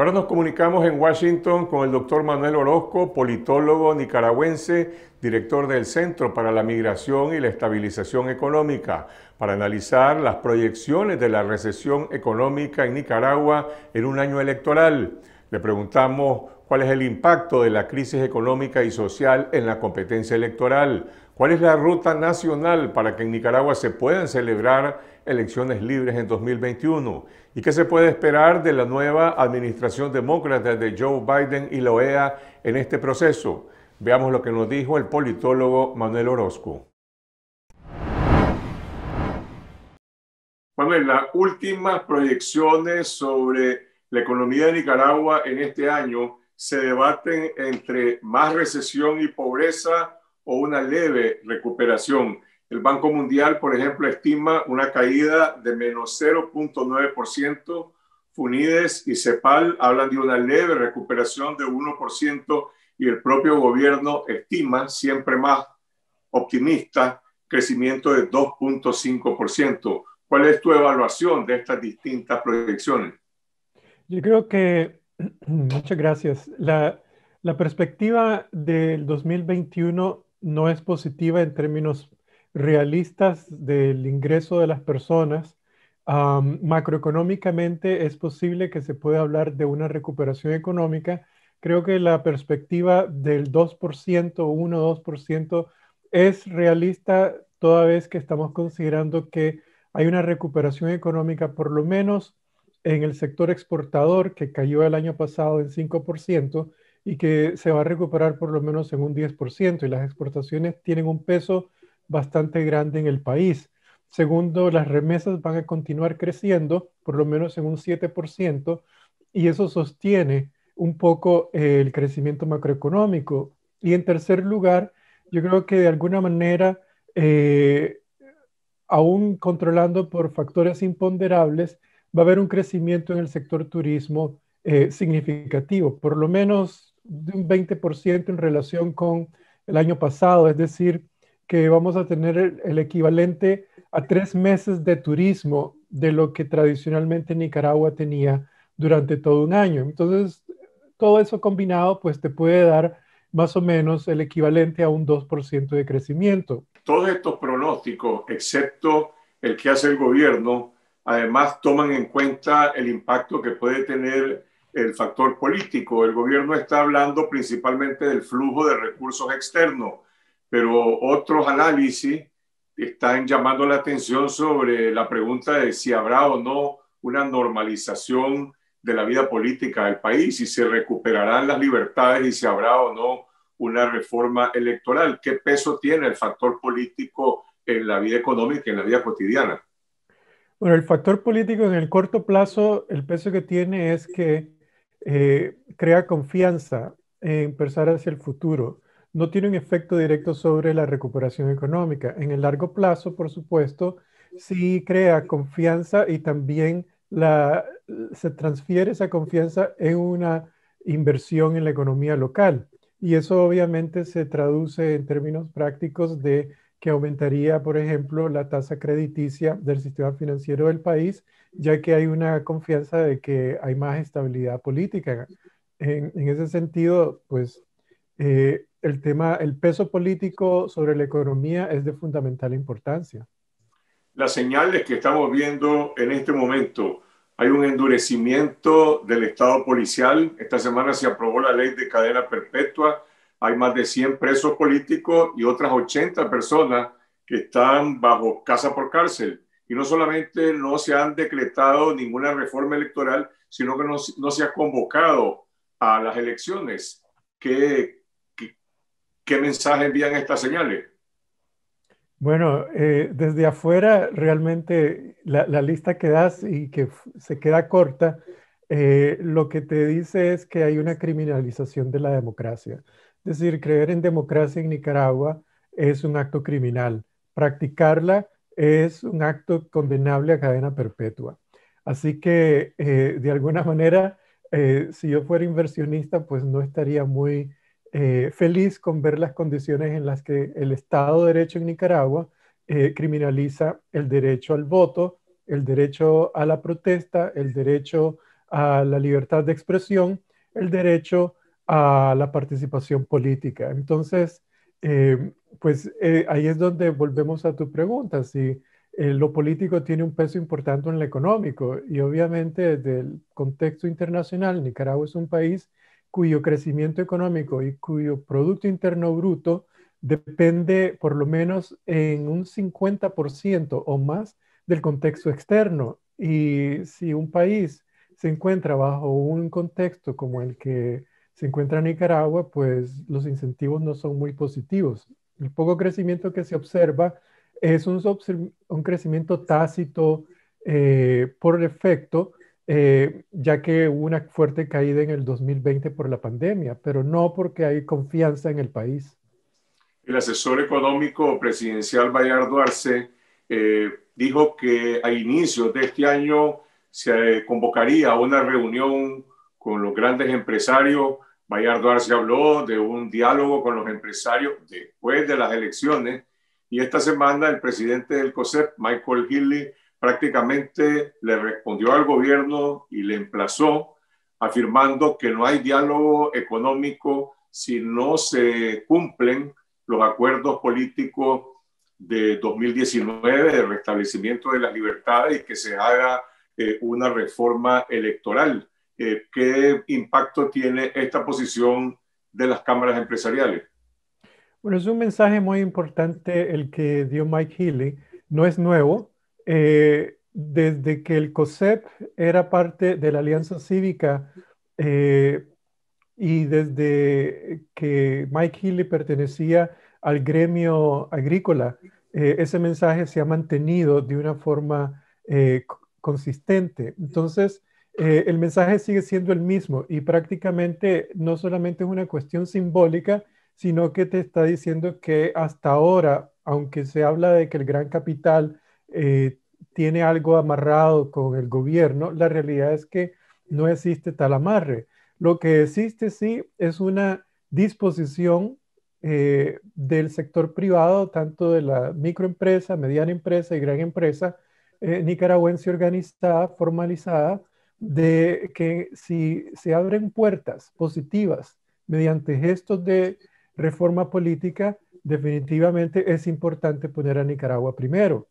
ahora nos comunicamos en Washington con el doctor Manuel Orozco, politólogo nicaragüense, director del Centro para la Migración y la Estabilización Económica, para analizar las proyecciones de la recesión económica en Nicaragua en un año electoral. Le preguntamos cuál es el impacto de la crisis económica y social en la competencia electoral, cuál es la ruta nacional para que en Nicaragua se puedan celebrar elecciones libres en 2021. ¿Y qué se puede esperar de la nueva administración demócrata de Joe Biden y la OEA en este proceso? Veamos lo que nos dijo el politólogo Manuel Orozco. Manuel, las últimas proyecciones sobre la economía de Nicaragua en este año se debaten entre más recesión y pobreza o una leve recuperación. El Banco Mundial, por ejemplo, estima una caída de menos 0.9%. FUNIDES y CEPAL hablan de una leve recuperación de 1% y el propio gobierno estima, siempre más optimista, crecimiento de 2.5%. ¿Cuál es tu evaluación de estas distintas proyecciones? Yo creo que, muchas gracias. La, la perspectiva del 2021 no es positiva en términos realistas del ingreso de las personas, macroeconómicamente es posible que se pueda hablar de una recuperación económica. Creo que la perspectiva del 2%, 1-2% es realista toda vez que estamos considerando que hay una recuperación económica por lo menos en el sector exportador que cayó el año pasado en 5% y que se va a recuperar por lo menos en un 10% y las exportaciones tienen un peso bastante grande en el país. Segundo, las remesas van a continuar creciendo, por lo menos en un 7%, y eso sostiene un poco eh, el crecimiento macroeconómico. Y en tercer lugar, yo creo que de alguna manera, eh, aún controlando por factores imponderables, va a haber un crecimiento en el sector turismo eh, significativo, por lo menos de un 20% en relación con el año pasado, es decir, que vamos a tener el, equivalente a tres meses de turismo de lo que tradicionalmente Nicaragua tenía durante todo un año. Entonces, todo eso combinado, pues te puede dar más o menos el equivalente a un 2% de crecimiento. Todos estos pronósticos, excepto el que hace el gobierno, además toman en cuenta el impacto que puede tener el factor político. El gobierno está hablando principalmente del flujo de recursos externos, pero otros análisis están llamando la atención sobre la pregunta de si habrá o no una normalización de la vida política del país, si se recuperarán las libertades y si habrá o no una reforma electoral. ¿Qué peso tiene el factor político en la vida económica y en la vida cotidiana? Bueno, el factor político en el corto plazo, el peso que tiene es que eh, crea confianza en pensar hacia el futuro no tiene un efecto directo sobre la recuperación económica. En el largo plazo, por supuesto, sí crea confianza y también la, se transfiere esa confianza en una inversión en la economía local. Y eso obviamente se traduce en términos prácticos de que aumentaría, por ejemplo, la tasa crediticia del sistema financiero del país, ya que hay una confianza de que hay más estabilidad política. En, ese sentido, pues eh, el tema, el peso político sobre la economía es de fundamental importancia. Las señales que estamos viendo en este momento, hay un endurecimiento del Estado policial. Esta semana se aprobó la ley de cadena perpetua. Hay más de 100 presos políticos y otras 80 personas que están bajo casa por cárcel. Y no solamente no se han decretado ninguna reforma electoral, sino que no, no se ha convocado a las elecciones. que ¿Qué mensaje envían estas señales? Bueno, eh, desde afuera realmente la, lista que das y que se queda corta, eh, lo que te dice es que hay una criminalización de la democracia. Es decir, creer en democracia en Nicaragua es un acto criminal. Practicarla es un acto condenable a cadena perpetua. Así que, eh, de alguna manera, si yo fuera inversionista, pues no estaría muy eh, feliz con ver las condiciones en las que el Estado de Derecho en Nicaragua eh, criminaliza el derecho al voto, el derecho a la protesta, el derecho a la libertad de expresión, el derecho a la participación política. Entonces, eh, pues ahí es donde volvemos a tu pregunta, si lo político tiene un peso importante en lo económico y obviamente desde el contexto internacional, Nicaragua es un país cuyo crecimiento económico y cuyo Producto Interno Bruto depende por lo menos en un 50% o más del contexto externo. Y si un país se encuentra bajo un contexto como el que se encuentra Nicaragua, pues los incentivos no son muy positivos. El poco crecimiento que se observa es un, un crecimiento tácito eh, por defecto eh, ya que hubo una fuerte caída en el 2020 por la pandemia, pero no porque hay confianza en el país. El asesor económico presidencial Bayardo Arce eh, dijo que a inicios de este año se convocaría una reunión con los grandes empresarios. Bayardo Arce habló de un diálogo con los empresarios después de las elecciones y esta semana el presidente del COSEP, Michael Hilly, prácticamente le respondió al gobierno y le emplazó afirmando que no hay diálogo económico si no se cumplen los acuerdos políticos de 2019 de restablecimiento de las libertades y que se haga eh, una reforma electoral. Eh, ¿Qué impacto tiene esta posición de las cámaras empresariales? Bueno, es un mensaje muy importante el que dio Mike Healy. No es nuevo, eh, desde que el COSEP era parte de la Alianza Cívica eh, y desde que Mike Healy pertenecía al gremio agrícola, eh, ese mensaje se ha mantenido de una forma consistente. Entonces, el mensaje sigue siendo el mismo y prácticamente no solamente es una cuestión simbólica, sino que te está diciendo que hasta ahora, aunque se habla de que el gran capital eh, tiene algo amarrado con el gobierno, la realidad es que no existe tal amarre. Lo que existe sí es una disposición eh, del sector privado, tanto de la microempresa, mediana empresa y gran empresa eh, nicaragüense organizada, formalizada, de que si se abren puertas positivas mediante gestos de reforma política, definitivamente es importante poner a Nicaragua primero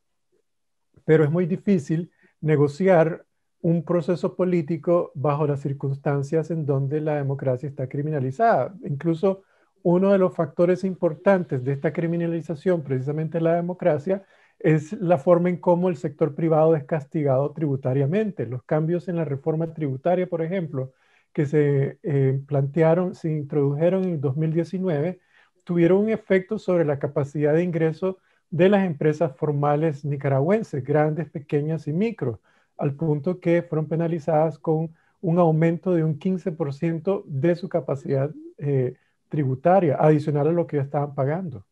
pero es muy difícil negociar un proceso político bajo las circunstancias en donde la democracia está criminalizada. Incluso uno de los factores importantes de esta criminalización, precisamente la democracia, es la forma en cómo el sector privado es castigado tributariamente. Los cambios en la reforma tributaria, por ejemplo, que se eh, plantearon, se introdujeron en 2019, tuvieron un efecto sobre la capacidad de ingreso de las empresas formales nicaragüenses, grandes, pequeñas y micro, al punto que fueron penalizadas con un aumento de un 15% de su capacidad eh, tributaria, adicional a lo que ya estaban pagando.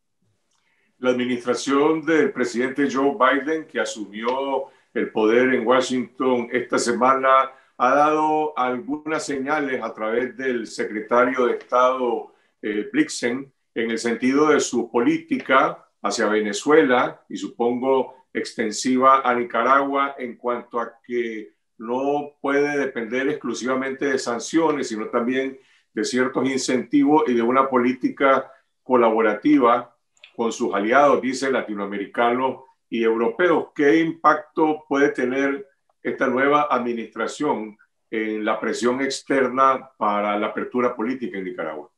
La administración del presidente Joe Biden, que asumió el poder en Washington esta semana, ha dado algunas señales a través del secretario de Estado eh, Blixen en el sentido de su política hacia Venezuela y supongo extensiva a Nicaragua en cuanto a que no puede depender exclusivamente de sanciones, sino también de ciertos incentivos y de una política colaborativa con sus aliados, dice latinoamericanos y europeos. ¿Qué impacto puede tener esta nueva administración en la presión externa para la apertura política en Nicaragua?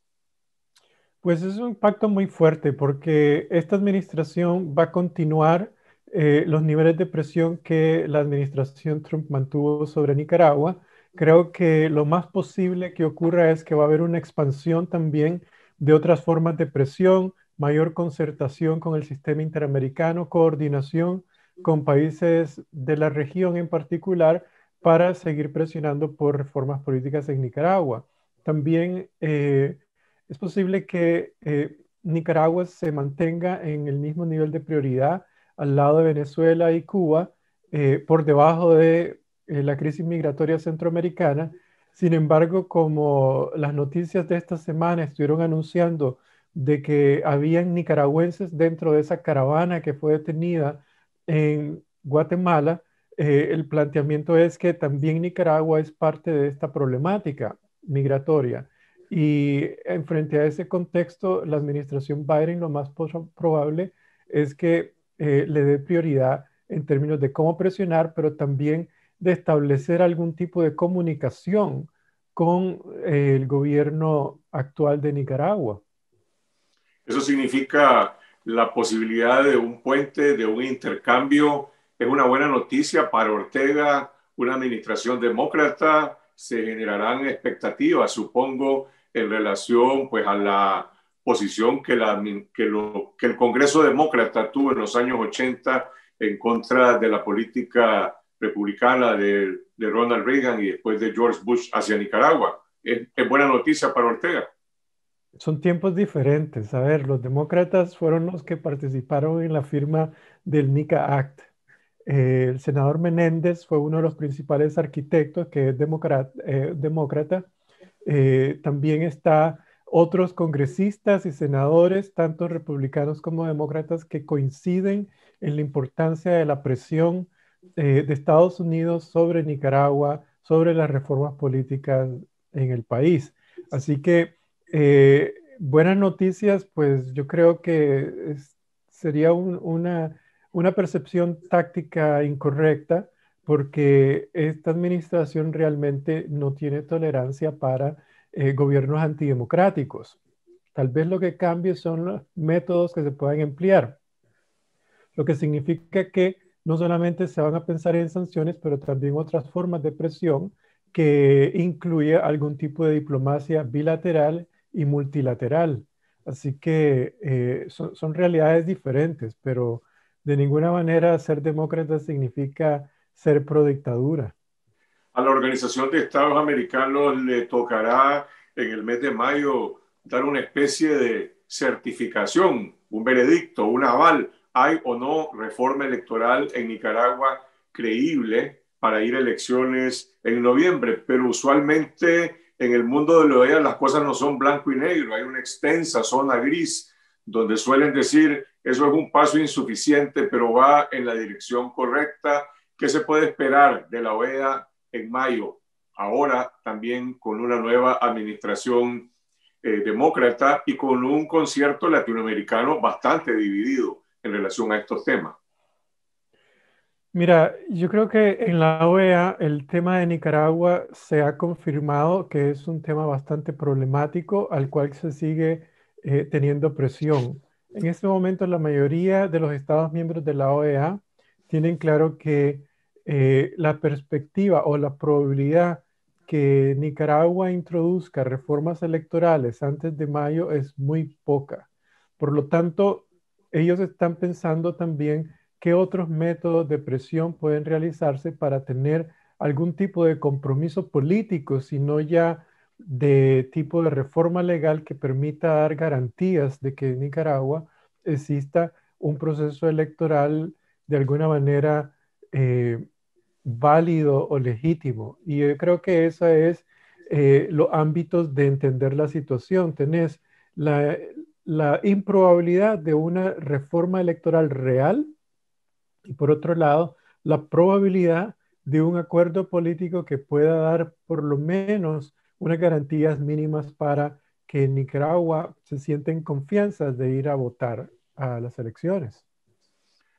Pues es un impacto muy fuerte porque esta administración va a continuar eh, los niveles de presión que la administración Trump mantuvo sobre Nicaragua. Creo que lo más posible que ocurra es que va a haber una expansión también de otras formas de presión, mayor concertación con el sistema interamericano, coordinación con países de la región en particular para seguir presionando por reformas políticas en Nicaragua. También eh, es posible que eh, Nicaragua se mantenga en el mismo nivel de prioridad al lado de Venezuela y Cuba, eh, por debajo de eh, la crisis migratoria centroamericana. Sin embargo, como las noticias de esta semana estuvieron anunciando de que habían nicaragüenses dentro de esa caravana que fue detenida en Guatemala, el planteamiento es que también Nicaragua es parte de esta problemática migratoria. Y en eh, frente a ese contexto, la administración Biden lo más probable es que eh, le dé prioridad en términos de cómo presionar, pero también de establecer algún tipo de comunicación con eh, el gobierno actual de Nicaragua. Eso significa la posibilidad de un puente, de un intercambio. Es una buena noticia para Ortega, una administración demócrata. Se generarán expectativas, supongo, en relación pues a la posición que, el Congreso Demócrata tuvo en los años 80 en contra de la política republicana de, Ronald Reagan y después de George Bush hacia Nicaragua. Es, buena noticia para Ortega. Son tiempos diferentes. A ver, los demócratas fueron los que participaron en la firma del NICA Act. Eh, el senador Menéndez fue uno de los principales arquitectos que es eh, demócrata eh, también está otros congresistas y senadores, tanto republicanos como demócratas, que coinciden en la importancia de la presión eh, de Estados Unidos sobre Nicaragua, sobre las reformas políticas en el país. Así que eh, buenas noticias, pues yo creo que sería una percepción táctica incorrecta porque esta administración realmente no tiene tolerancia para eh, gobiernos antidemocráticos. Tal vez lo que cambie son los métodos que se puedan emplear, lo que significa que no solamente se van a pensar en sanciones, pero también otras formas de presión que incluye algún tipo de diplomacia bilateral y multilateral. Así que eh, son, son realidades diferentes, pero de ninguna manera ser demócrata significa ser prodictadura. A la Organización de Estados Americanos le tocará en el mes de mayo dar una especie de certificación, un veredicto, un aval. ¿Hay o no reforma electoral en Nicaragua creíble para ir a elecciones en noviembre? Pero usualmente en el mundo de la las cosas no son blanco y negro, hay una extensa zona gris donde suelen decir eso es un paso insuficiente, pero va en la dirección correcta ¿Qué se puede esperar de la OEA en mayo? Ahora también con una nueva administración eh, demócrata y con un concierto latinoamericano bastante dividido en relación a estos temas. Mira, yo creo que en la OEA el tema de Nicaragua se ha confirmado que es un tema bastante problemático al cual se sigue eh, teniendo presión. En este momento la mayoría de los Estados miembros de la OEA tienen claro que eh, la perspectiva o la probabilidad que Nicaragua introduzca reformas electorales antes de mayo es muy poca. Por lo tanto, ellos están pensando también qué otros métodos de presión pueden realizarse para tener algún tipo de compromiso político, sino ya de tipo de reforma legal que permita dar garantías de que en Nicaragua exista un proceso electoral de alguna manera eh, válido o legítimo. Y yo creo que esa es eh, los ámbitos de entender la situación. Tenés la, improbabilidad de una reforma electoral real y por otro lado, la probabilidad de un acuerdo político que pueda dar por lo menos unas garantías mínimas para que Nicaragua se sienten confianzas de ir a votar a las elecciones.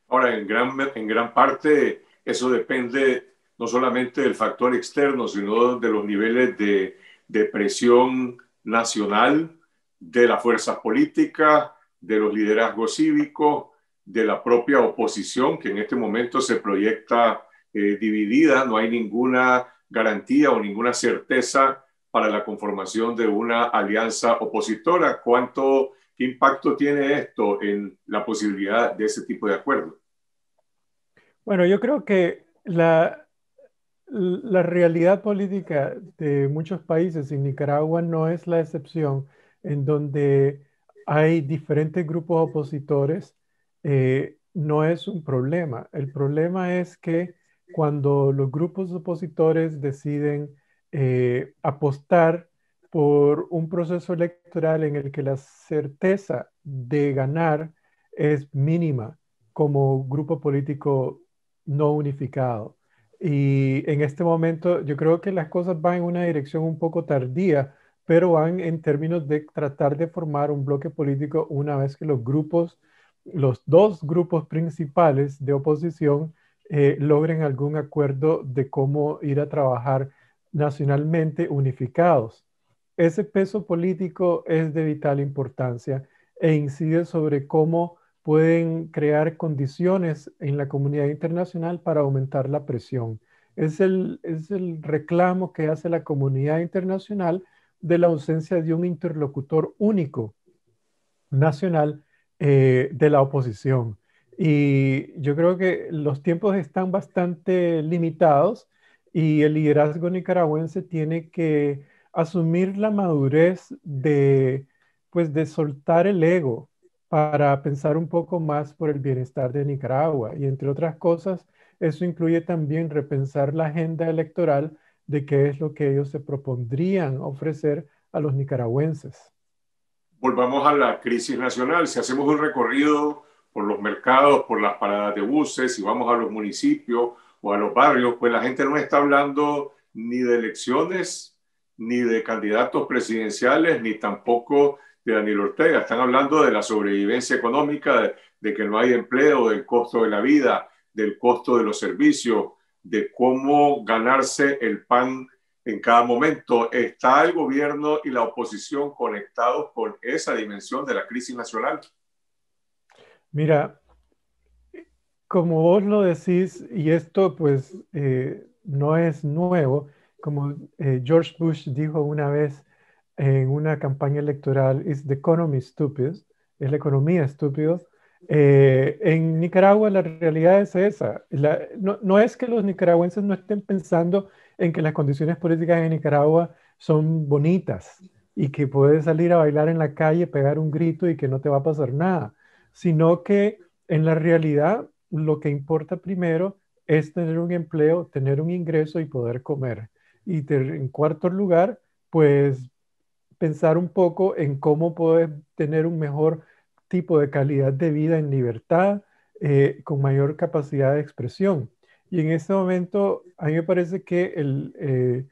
Ahora, en gran, en gran parte eso depende no solamente del factor externo, sino de los niveles de, presión nacional, de las fuerzas políticas, de los liderazgos cívicos, de la propia oposición, que en este momento se proyecta eh, dividida, no hay ninguna garantía o ninguna certeza para la conformación de una alianza opositora. ¿Cuánto, impacto tiene esto en la posibilidad de ese tipo de acuerdo? Bueno, yo creo que la, realidad política de muchos países y Nicaragua no es la excepción, en donde hay diferentes grupos opositores, eh, no es un problema. El problema es que cuando los grupos opositores deciden eh, apostar por un proceso electoral en el que la certeza de ganar es mínima como grupo político no unificado. Y en este momento yo creo que las cosas van en una dirección un poco tardía, pero van en términos de tratar de formar un bloque político una vez que los grupos, los dos grupos principales de oposición eh, logren algún acuerdo de cómo ir a trabajar nacionalmente unificados. Ese peso político es de vital importancia e incide sobre cómo pueden crear condiciones en la comunidad internacional para aumentar la presión. Es el, reclamo que hace la comunidad internacional de la ausencia de un interlocutor único nacional eh, de la oposición. Y yo creo que los tiempos están bastante limitados y el liderazgo nicaragüense tiene que asumir la madurez de, pues, de soltar el ego, para pensar un poco más por el bienestar de Nicaragua. Y entre otras cosas, eso incluye también repensar la agenda electoral de qué es lo que ellos se propondrían ofrecer a los nicaragüenses. Volvamos a la crisis nacional. Si hacemos un recorrido por los mercados, por las paradas de buses, si vamos a los municipios o a los barrios, pues la gente no está hablando ni de elecciones, ni de candidatos presidenciales, ni tampoco de Daniel Ortega, están hablando de la sobrevivencia económica, de, que no hay empleo, del costo de la vida, del costo de los servicios, de cómo ganarse el pan en cada momento. ¿Está el gobierno y la oposición conectados con esa dimensión de la crisis nacional? Mira, como vos lo decís, y esto pues eh, no es nuevo, como eh, George Bush dijo una vez, en una campaña electoral, es the Economy Stupid? ¿Es la economía estúpidos eh, en Nicaragua la realidad es esa. no, no, es que los nicaragüenses no estén pensando en que las condiciones políticas en Nicaragua son bonitas y que puedes salir a bailar en la calle, pegar un grito y que no te va a pasar nada, sino que en la realidad lo que importa primero es tener un empleo, tener un ingreso y poder comer. Y en cuarto lugar, pues pensar un poco en cómo puedes tener un mejor tipo de calidad de vida en libertad, eh, con mayor capacidad de expresión. Y en este momento, a mí me parece que eh,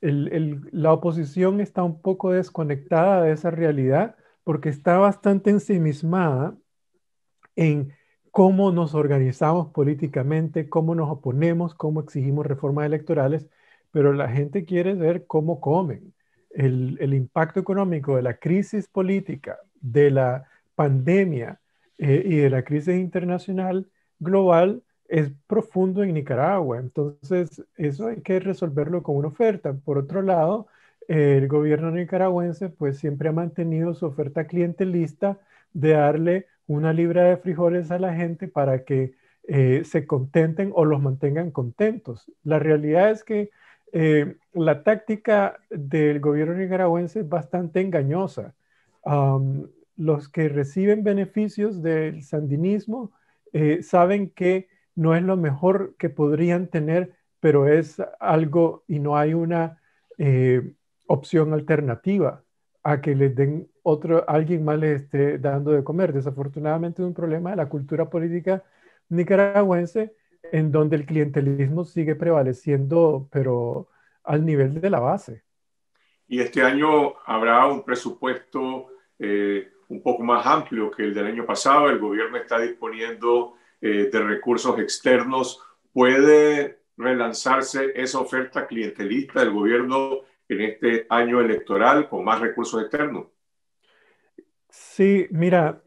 la oposición está un poco desconectada de esa realidad porque está bastante ensimismada en cómo nos organizamos políticamente, cómo nos oponemos, cómo exigimos reformas electorales, pero la gente quiere ver cómo comen el, impacto económico de la crisis política, de la pandemia eh, y de la crisis internacional global es profundo en Nicaragua. Entonces, eso hay que resolverlo con una oferta. Por otro lado, el gobierno nicaragüense pues siempre ha mantenido su oferta clientelista de darle una libra de frijoles a la gente para que eh, se contenten o los mantengan contentos. La realidad es que eh, la táctica del gobierno nicaragüense es bastante engañosa. los que reciben beneficios del sandinismo eh, saben que no es lo mejor que podrían tener, pero es algo y no hay una eh, opción alternativa a que les den otro, alguien más les esté dando de comer. Desafortunadamente es un problema de la cultura política nicaragüense en donde el clientelismo sigue prevaleciendo, pero al nivel de la base. Y este año habrá un presupuesto eh, un poco más amplio que el del año pasado. El gobierno está disponiendo eh, de recursos externos. ¿Puede relanzarse esa oferta clientelista del gobierno en este año electoral con más recursos externos? Sí, mira,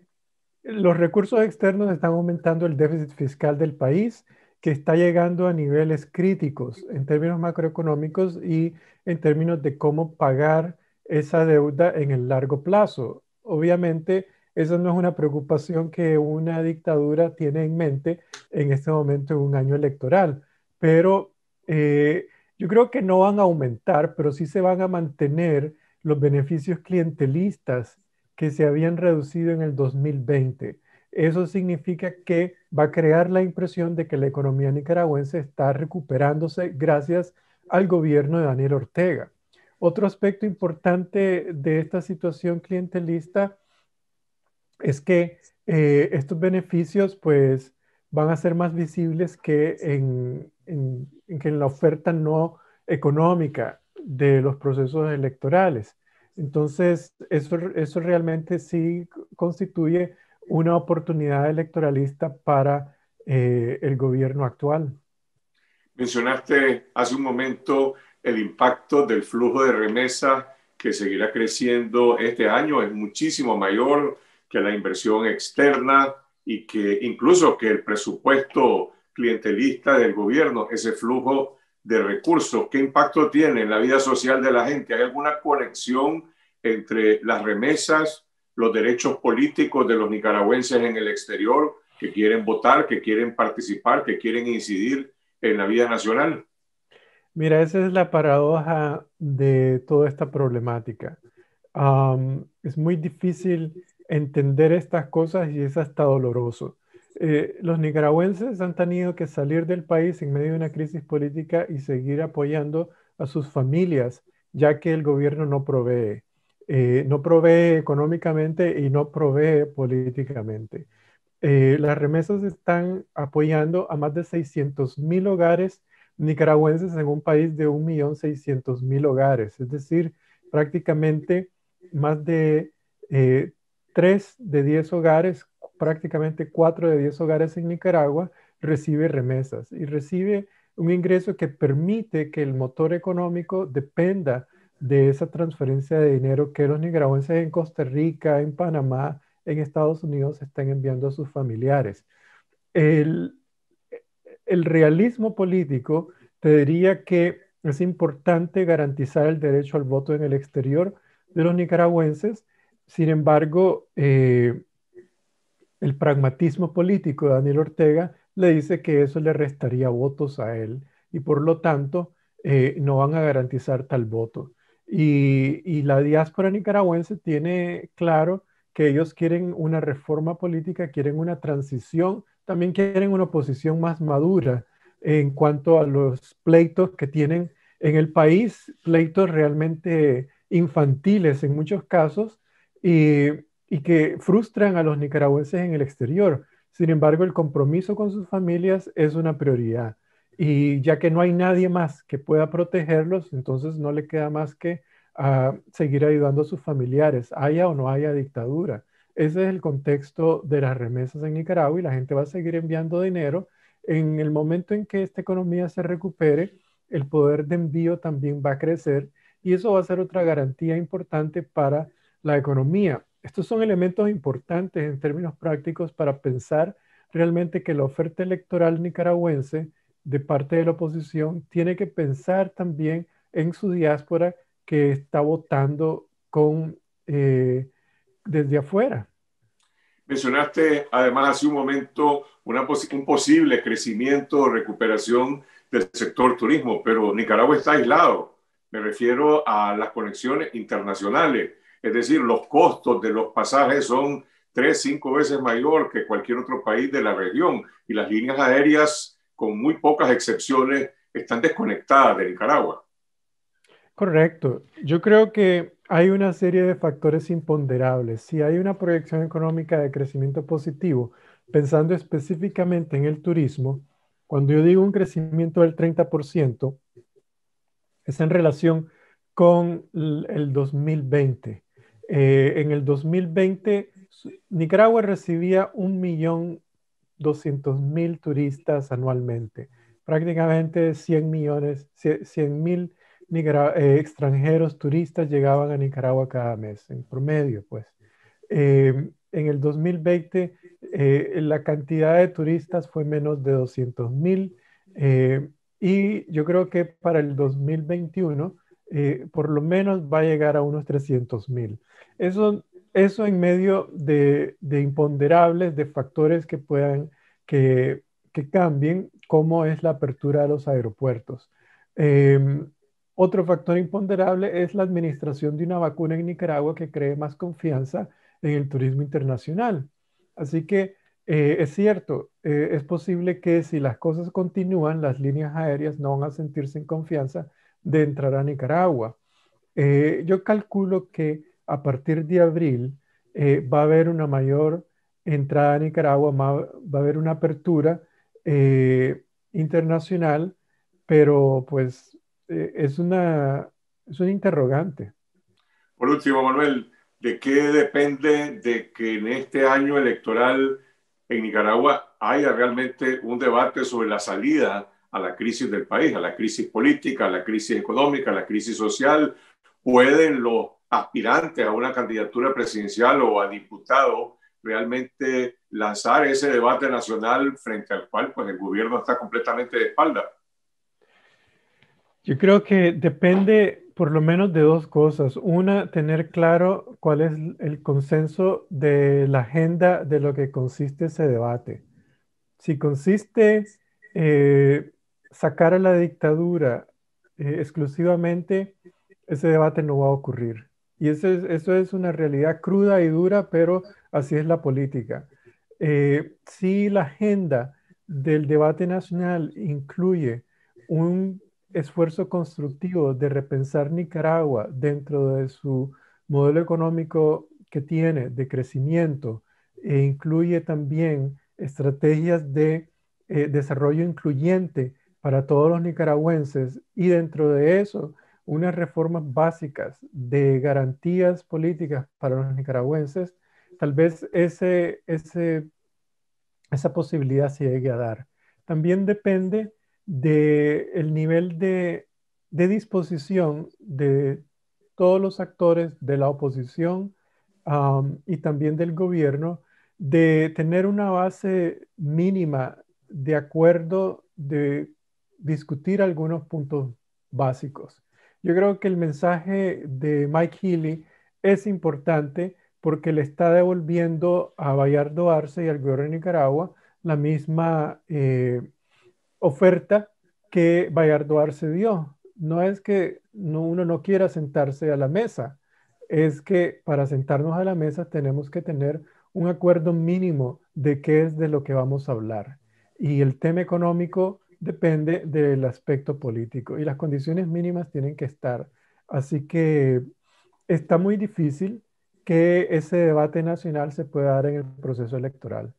los recursos externos están aumentando el déficit fiscal del país que está llegando a niveles críticos en términos macroeconómicos y en términos de cómo pagar esa deuda en el largo plazo. Obviamente, esa no es una preocupación que una dictadura tiene en mente en este momento en un año electoral, pero eh, yo creo que no van a aumentar, pero sí se van a mantener los beneficios clientelistas que se habían reducido en el 2020 eso significa que va a crear la impresión de que la economía nicaragüense está recuperándose gracias al gobierno de Daniel Ortega. Otro aspecto importante de esta situación clientelista es que eh, estos beneficios pues van a ser más visibles que en, que la oferta no económica de los procesos electorales. Entonces, eso, eso realmente sí constituye una oportunidad electoralista para eh, el gobierno actual. Mencionaste hace un momento el impacto del flujo de remesas que seguirá creciendo este año, es muchísimo mayor que la inversión externa y que incluso que el presupuesto clientelista del gobierno, ese flujo de recursos, ¿qué impacto tiene en la vida social de la gente? ¿Hay alguna conexión entre las remesas los derechos políticos de los nicaragüenses en el exterior que quieren votar, que quieren participar, que quieren incidir en la vida nacional? Mira, esa es la paradoja de toda esta problemática. es muy difícil entender estas cosas y es hasta doloroso. Eh, los nicaragüenses han tenido que salir del país en medio de una crisis política y seguir apoyando a sus familias, ya que el gobierno no provee. Eh, no provee económicamente y no provee políticamente. Eh, las remesas están apoyando a más de 600.000 hogares nicaragüenses en un país de 1.600.000 hogares, es decir, prácticamente más de eh, 3 de 10 hogares, prácticamente 4 de 10 hogares en Nicaragua recibe remesas y recibe un ingreso que permite que el motor económico dependa de esa transferencia de dinero que los nicaragüenses en Costa Rica, en Panamá, en Estados Unidos están enviando a sus familiares. El, realismo político te diría que es importante garantizar el derecho al voto en el exterior de los nicaragüenses. Sin embargo, eh, el pragmatismo político de Daniel Ortega le dice que eso le restaría votos a él y por lo tanto eh, no van a garantizar tal voto. Y, la diáspora nicaragüense tiene claro que ellos quieren una reforma política, quieren una transición, también quieren una oposición más madura en cuanto a los pleitos que tienen en el país, pleitos realmente infantiles en muchos casos y, que frustran a los nicaragüenses en el exterior. Sin embargo, el compromiso con sus familias es una prioridad y ya que no hay nadie más que pueda protegerlos, entonces no le queda más que ah, seguir ayudando a sus familiares, haya o no haya dictadura. Ese es el contexto de las remesas en Nicaragua y la gente va a seguir enviando dinero. En el momento en que esta economía se recupere, el poder de envío también va a crecer y eso va a ser otra garantía importante para la economía. Estos son elementos importantes en términos prácticos para pensar realmente que la oferta electoral nicaragüense de parte de la oposición tiene que pensar también en su diáspora que está votando con, eh, desde afuera. Mencionaste además hace un momento una un posible crecimiento o recuperación del sector turismo, pero Nicaragua está aislado. Me refiero a las conexiones internacionales, es decir, los costos de los pasajes son tres, cinco veces mayor que cualquier otro país de la región y las líneas aéreas con muy pocas excepciones, están desconectadas de Nicaragua. Correcto. Yo creo que hay una serie de factores imponderables. Si hay una proyección económica de crecimiento positivo, pensando específicamente en el turismo, cuando yo digo un crecimiento del 30%, es en relación con el 2020. Eh, en el 2020, Nicaragua recibía un millón 200 mil turistas anualmente, prácticamente 100 millones, 100 mil eh, extranjeros turistas llegaban a Nicaragua cada mes, en promedio, pues. Eh, en el 2020 eh, la cantidad de turistas fue menos de 200 mil y yo creo que para el 2021 por lo menos va a llegar a unos 300 mil. Eso eso en medio de, imponderables, de factores que puedan, que, cambien, como es la apertura de los aeropuertos. Em, otro factor imponderable es la administración de una vacuna en Nicaragua que cree más confianza en el turismo internacional. Así que eh, es cierto, eh, es posible que si las cosas continúan, las líneas aéreas no van a sentirse en confianza de entrar a Nicaragua. Eh, yo calculo que a partir de abril eh, va a haber una mayor entrada a Nicaragua, va a haber una apertura eh, internacional, pero pues eh, es, una, es un interrogante. Por último, Manuel, ¿de qué depende de que en este año electoral en Nicaragua haya realmente un debate sobre la salida a la crisis del país, a la crisis política, a la crisis económica, a la crisis social? ¿Pueden los aspirante a una candidatura presidencial o a diputado realmente lanzar ese debate nacional frente al cual pues el gobierno está completamente de espalda? Yo creo que depende por lo menos de dos cosas. Una, tener claro cuál es el consenso de la agenda de lo que consiste ese debate. Si consiste eh, sacar a la dictadura eh, exclusivamente, ese debate no va a ocurrir. Y eso es, una realidad cruda y dura, pero así es la política. Eh, si la agenda del debate nacional incluye un esfuerzo constructivo de repensar Nicaragua dentro de su modelo económico que tiene de crecimiento e incluye también estrategias de eh, desarrollo incluyente para todos los nicaragüenses y dentro de eso unas reformas básicas de garantías políticas para los nicaragüenses, tal vez esa posibilidad se llegue a dar. También depende del el nivel de, disposición de todos los actores de la oposición y también del gobierno de tener una base mínima de acuerdo de discutir algunos puntos básicos. Yo creo que el mensaje de Mike Healy es importante porque le está devolviendo a Bayardo Arce y al gobierno de Nicaragua la misma eh, oferta que Bayardo Arce dio. No es que uno no quiera sentarse a la mesa, es que para sentarnos a la mesa tenemos que tener un acuerdo mínimo de qué es de lo que vamos a hablar. Y el tema económico depende del aspecto político y las condiciones mínimas tienen que estar. Así que está muy difícil que ese debate nacional se pueda dar en el proceso electoral.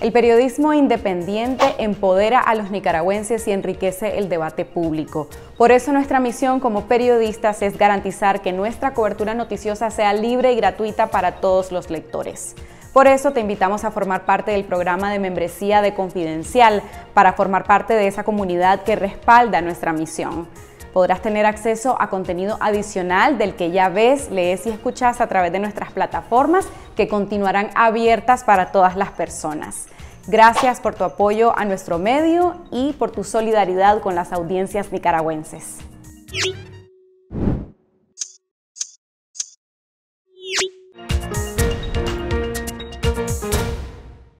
El periodismo independiente empodera a los nicaragüenses y enriquece el debate público. Por eso nuestra misión como periodistas es garantizar que nuestra cobertura noticiosa sea libre y gratuita para todos los lectores. Por eso te invitamos a formar parte del programa de membresía de Confidencial para formar parte de esa comunidad que respalda nuestra misión. Podrás tener acceso a contenido adicional del que ya ves, lees y escuchas a través de nuestras plataformas que continuarán abiertas para todas las personas. Gracias por tu apoyo a nuestro medio y por tu solidaridad con las audiencias nicaragüenses.